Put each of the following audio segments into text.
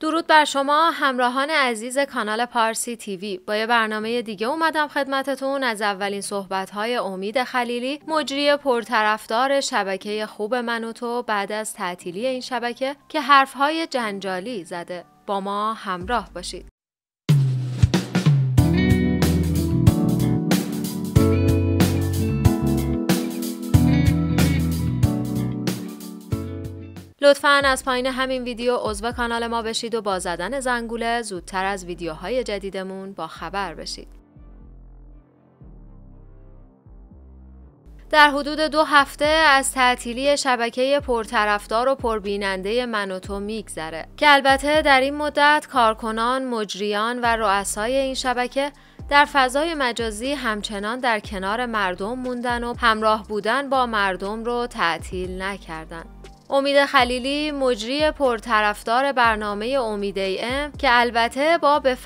درود بر شما همراهان عزیز کانال پارسی تیوی با یه برنامه دیگه اومدم خدمتتون از اولین صحبتهای امید خلیلی مجری پرطرفدار شبکه خوب من و تو بعد از تعطیلی این شبکه که حرفهای جنجالی زده با ما همراه باشید لطفا از پایین همین ویدیو عضو کانال ما بشید و با زدن زنگوله زودتر از ویدیوهای جدیدمون با خبر بشید. در حدود دو هفته از تعطیلی شبکه پرطرفدار و پربیننده منوتو میگذره که البته در این مدت کارکنان، مجریان و رؤسای این شبکه در فضای مجازی همچنان در کنار مردم موندن و همراه بودن با مردم رو تعطیل نکردند. امید خلیلی مجری پرطرفدار برنامه امید ای ام که البته با به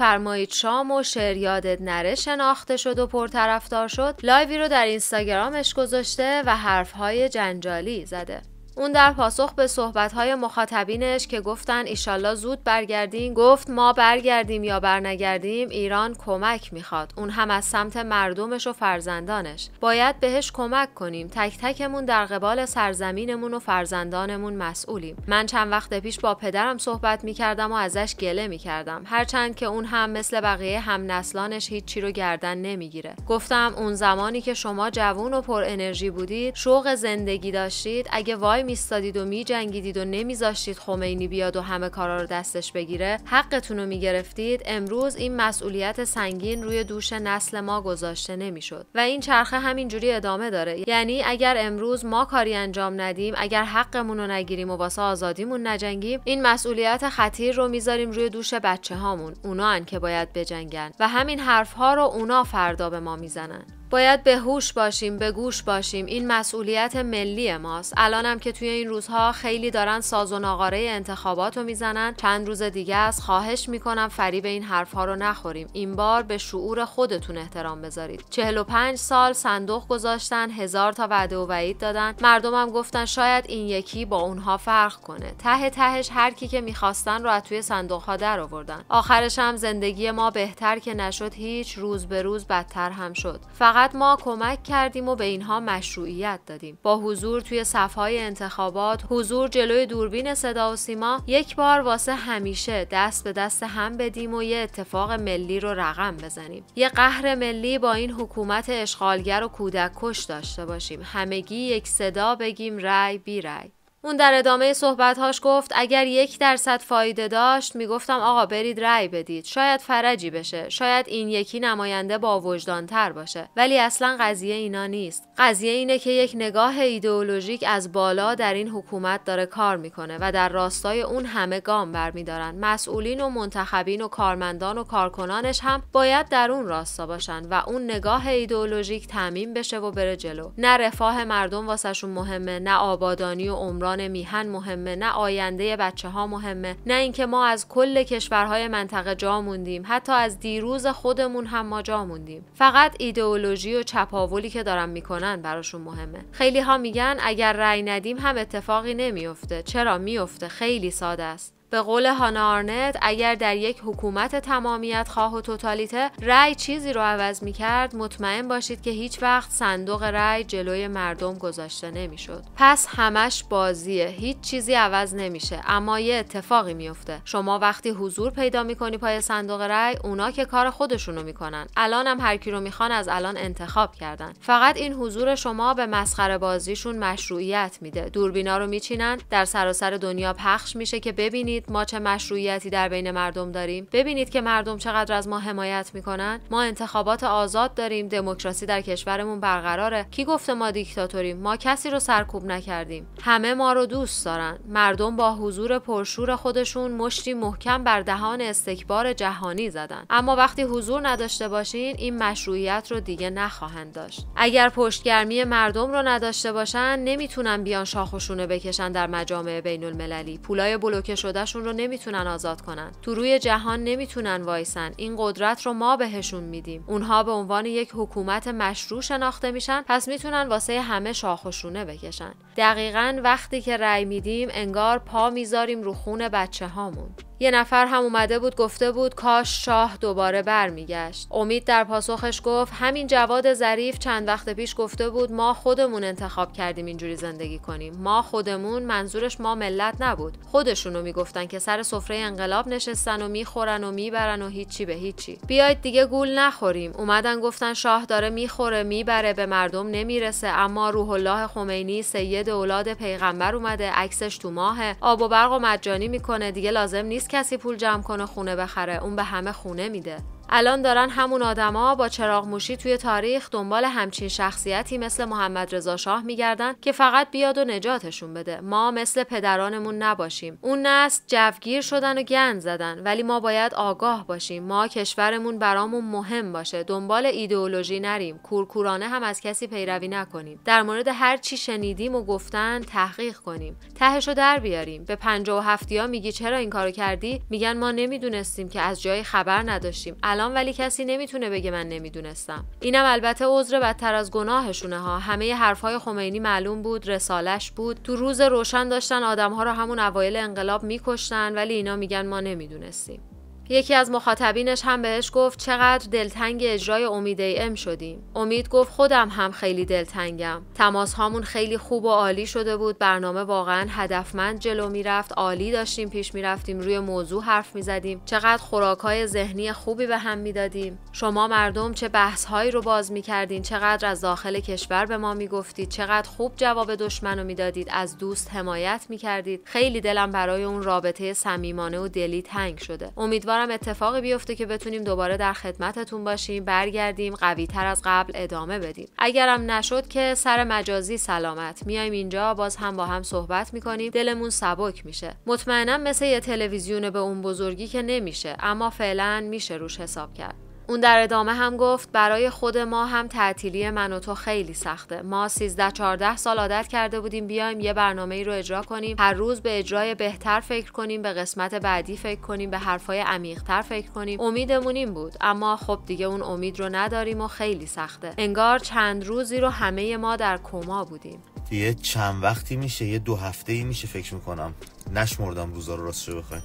شام و شعر یادت نره شناخته شد و پرطرفدار شد لایوی رو در اینستاگرامش گذاشته و حرفهای جنجالی زده اون در پاسخ به صحبتهای مخاطبینش که گفتن ایشالله زود برگردین گفت ما برگردیم یا برنگردیم ایران کمک میخواد اون هم از سمت مردمش و فرزندانش باید بهش کمک کنیم تک تکمون در قبال سرزمینمون و فرزندانمون مسئولیم من چند وقت پیش با پدرم صحبت میکردم و ازش گله میکردم هرچند که اون هم مثل بقیه هم نسلانش هیچی رو گردن نمیگیره گفتم اون زمانی که شما جوون و پر انرژی بودید شوق زندگی داشتید اگه وای میستادید و میجنگیدید و نمیذاشتید خمینی بیاد و همه کارا رو دستش بگیره حقتون رو میگرفتید امروز این مسئولیت سنگین روی دوش نسل ما گذاشته نمیشد و این چرخه همینجوری ادامه داره یعنی اگر امروز ما کاری انجام ندیم اگر حقمون رو نگیریم و واسه آزادیمون نجنگیم این مسئولیت خطیر رو میذاریم روی دوش بچه هامون اونا که باید بجنگن و همین حرفها رو اونا فردا به ما میزنن باید به هوش باشیم به گوش باشیم این مسئولیت ملی ماست الانم که توی این روزها خیلی دارن ساز و ناقاره انتخابات رو میزنن چند روز دیگه از خواهش میکنم فریب این حرفها رو نخوریم این بار به شعور خودتون احترام بذارید 45 سال صندوق گذاشتن هزار تا وعده و وعید دادن مردمم گفتن شاید این یکی با اونها فرق کنه ته تهش هر کی که میخواستن رو از توی صندوق ها در آوردن آخرش هم زندگی ما بهتر که نشد هیچ روز به روز بدتر هم شد فقط بعد ما کمک کردیم و به اینها مشروعیت دادیم با حضور توی صفهای انتخابات حضور جلوی دوربین صدا و سیما یک بار واسه همیشه دست به دست هم بدیم و یه اتفاق ملی رو رقم بزنیم یه قهر ملی با این حکومت اشغالگر و کودک کش داشته باشیم همگی یک صدا بگیم رای بی رای اون در ادامه صحبتهاش گفت اگر یک درصد فایده داشت میگفتم آقا برید رأی بدید شاید فرجی بشه شاید این یکی نماینده با تر باشه ولی اصلا قضیه اینا نیست قضیه اینه که یک نگاه ایدئولوژیک از بالا در این حکومت داره کار میکنه و در راستای اون همه گام برمیدارن مسئولین و منتخبین و کارمندان و کارکنانش هم باید در اون راستا باشن و اون نگاه ایدئولوژیک تعمین بشه و بره جلو نه رفاه مردم واسهشون مهمه نه آبادانی و عمران میهن مهمه نه آینده بچه ها مهمه نه اینکه ما از کل کشورهای منطقه جا موندیم حتی از دیروز خودمون هم ما جا موندیم فقط ایدئولوژی و چپاولی که دارن میکنن براشون مهمه خیلی ها میگن اگر رأی ندیم هم اتفاقی نمیفته چرا میفته خیلی ساده است به قول هانا آرنت اگر در یک حکومت تمامیت خواه و توتالیته رأی چیزی رو عوض می کرد مطمئن باشید که هیچ وقت صندوق رأی جلوی مردم گذاشته نمیشد پس همش بازیه هیچ چیزی عوض نمیشه اما یه اتفاقی میفته شما وقتی حضور پیدا میکنی پای صندوق رأی اونا که کار خودشونو میکنن الان هم هر کی رو میخوان از الان انتخاب کردن فقط این حضور شما به مسخره بازیشون مشروعیت میده دوربینا رو میچینن در سراسر دنیا پخش میشه که ببینید ما چه مشروعیتی در بین مردم داریم ببینید که مردم چقدر از ما حمایت میکنن ما انتخابات آزاد داریم دموکراسی در کشورمون برقراره کی گفته ما دیکتاتوریم ما کسی رو سرکوب نکردیم همه ما رو دوست دارن مردم با حضور پرشور خودشون مشتی محکم بر دهان استکبار جهانی زدن اما وقتی حضور نداشته باشین این مشروعیت رو دیگه نخواهند داشت اگر پشتگرمی مردم رو نداشته باشن نمیتونن بیان شاخشونه بکشن در مجامع بین المللی پولای بلوکه شده خودشون رو نمیتونن آزاد کنن تو روی جهان نمیتونن وایسن این قدرت رو ما بهشون میدیم اونها به عنوان یک حکومت مشروع شناخته میشن پس میتونن واسه همه شاخ بکشن دقیقا وقتی که رأی میدیم انگار پا میذاریم رو خون بچه هامون یه نفر هم اومده بود گفته بود کاش شاه دوباره برمیگشت امید در پاسخش گفت همین جواد ظریف چند وقت پیش گفته بود ما خودمون انتخاب کردیم اینجوری زندگی کنیم ما خودمون منظورش ما ملت نبود خودشونو میگفتن که سر سفره انقلاب نشستن و میخورن و میبرن و هیچی به هیچی بیاید دیگه گول نخوریم اومدن گفتن شاه داره میخوره میبره به مردم نمیرسه اما روح الله خمینی سید اولاد پیغمبر اومده عکسش تو ماه آب و برق و مجانی میکنه دیگه لازم نیست کسی پول جمع کنه خونه بخره اون به همه خونه میده الان دارن همون آدما با چراغ موشی توی تاریخ دنبال همچین شخصیتی مثل محمد رضا شاه میگردن که فقط بیاد و نجاتشون بده ما مثل پدرانمون نباشیم اون نسل جوگیر شدن و گند زدن ولی ما باید آگاه باشیم ما کشورمون برامون مهم باشه دنبال ایدئولوژی نریم کورکورانه هم از کسی پیروی نکنیم در مورد هر چی شنیدیم و گفتن تحقیق کنیم تهشو در بیاریم به 57 میگی چرا این کارو کردی میگن ما نمیدونستیم که از جای خبر نداشتیم الان ولی کسی نمیتونه بگه من نمیدونستم اینم البته عذر بدتر از گناهشونه ها همه حرفهای خمینی معلوم بود رسالش بود تو روز روشن داشتن آدمها رو همون اوایل انقلاب میکشتن ولی اینا میگن ما نمیدونستیم یکی از مخاطبینش هم بهش گفت چقدر دلتنگ اجرای امید ای ام شدیم. امید گفت خودم هم خیلی دلتنگم. تماس هامون خیلی خوب و عالی شده بود. برنامه واقعا هدفمند جلو میرفت. عالی داشتیم پیش میرفتیم. روی موضوع حرف میزدیم. چقدر های ذهنی خوبی به هم میدادیم. شما مردم چه بحث هایی رو باز میکردین. چقدر از داخل کشور به ما میگفتید. چقدر خوب جواب دشمن رو میدادید. از دوست حمایت میکردید. خیلی دلم برای اون رابطه صمیمانه و دلی تنگ شده. امیدوار امیدوارم اتفاقی بیفته که بتونیم دوباره در خدمتتون باشیم برگردیم قوی تر از قبل ادامه بدیم اگرم نشد که سر مجازی سلامت میایم اینجا باز هم با هم صحبت میکنیم دلمون سبک میشه مطمئنا مثل یه تلویزیون به اون بزرگی که نمیشه اما فعلا میشه روش حساب کرد اون در ادامه هم گفت برای خود ما هم تعطیلی من و تو خیلی سخته ما 13 14 سال عادت کرده بودیم بیایم یه برنامه ای رو اجرا کنیم هر روز به اجرای بهتر فکر کنیم به قسمت بعدی فکر کنیم به حرفای عمیق تر فکر کنیم امیدمون این بود اما خب دیگه اون امید رو نداریم و خیلی سخته انگار چند روزی رو همه ما در کما بودیم یه چند وقتی میشه یه دو هفته ای میشه فکر میکنم نشمردم روزا رو راستش بخوای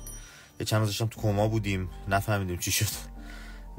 یه چند روزشم تو کما بودیم نفهمیدیم چی شد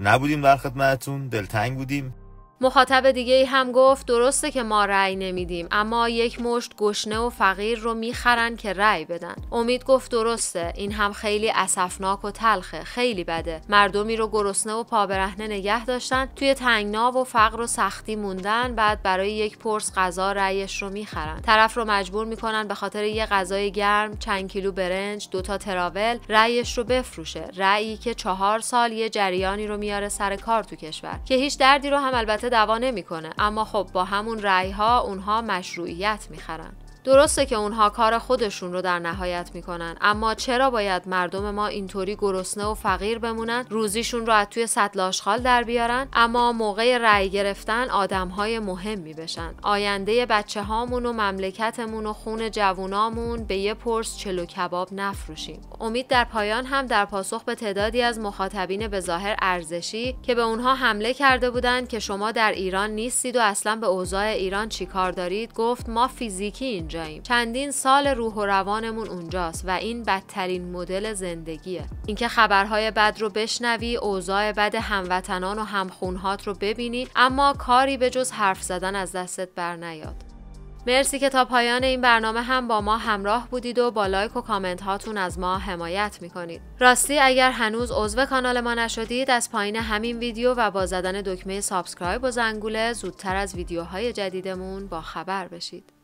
نبودیم در خدمتتون دلتنگ بودیم مخاطب دیگه ای هم گفت درسته که ما رأی نمیدیم اما یک مشت گشنه و فقیر رو میخرن که رأی بدن امید گفت درسته این هم خیلی اسفناک و تلخه خیلی بده مردمی رو گرسنه و پابرهنه نگه داشتن توی تنگنا و فقر و سختی موندن بعد برای یک پرس غذا رأیش رو میخرن طرف رو مجبور میکنن به خاطر یه غذای گرم چند کیلو برنج دوتا تراول رأیش رو بفروشه رأیی که چهار سال یه جریانی رو میاره سر کار تو کشور که هیچ دردی رو هم البته دعوا نمیکنه اما خب با همون رأی ها اونها مشروعیت میخرن درسته که اونها کار خودشون رو در نهایت میکنن اما چرا باید مردم ما اینطوری گرسنه و فقیر بمونن روزیشون رو از توی سطل آشغال در بیارن اما موقع رأی گرفتن آدمهای مهمی بشن آینده بچه هامون و مملکتمون و خون جوونامون به یه پرس چلو کباب نفروشیم امید در پایان هم در پاسخ به تعدادی از مخاطبین به ظاهر ارزشی که به اونها حمله کرده بودند که شما در ایران نیستید و اصلا به اوضاع ایران چیکار دارید گفت ما فیزیکی چندین سال روح و روانمون اونجاست و این بدترین مدل زندگیه اینکه خبرهای بد رو بشنوی اوضاع بد هموطنان و همخونهات رو ببینی اما کاری به جز حرف زدن از دستت بر نیاد مرسی که تا پایان این برنامه هم با ما همراه بودید و با لایک و کامنت هاتون از ما حمایت میکنید. راستی اگر هنوز عضو کانال ما نشدید از پایین همین ویدیو و با زدن دکمه سابسکرایب و زنگوله زودتر از ویدیوهای جدیدمون با خبر بشید.